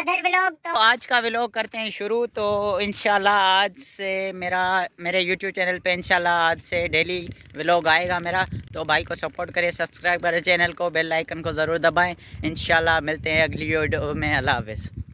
other vlog तो आज का व्लॉग करते हैं शुरू तो इनशाला आज से मेरा मेरे यूट्यूब चैनल पे इनशाला आज से डेली व्लॉग आएगा मेरा तो भाई को सपोर्ट करें सब्सक्राइब करें चैनल को बेल आइकन को ज़रूर दबाएं इनशाला मिलते हैं अगली वीडियो में अल्लाह हाफिज़